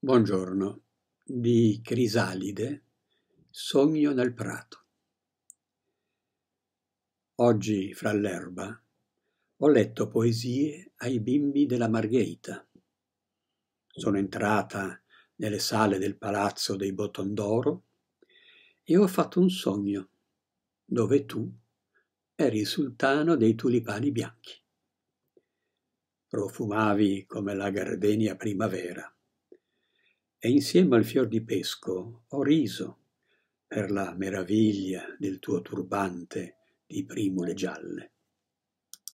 Buongiorno di Crisalide Sogno nel prato. Oggi, fra l'erba, ho letto poesie ai bimbi della Margherita. Sono entrata nelle sale del palazzo dei Botondoro e ho fatto un sogno dove tu eri il sultano dei tulipani bianchi. Profumavi come la gardenia primavera e insieme al fior di pesco ho riso per la meraviglia del tuo turbante di primule gialle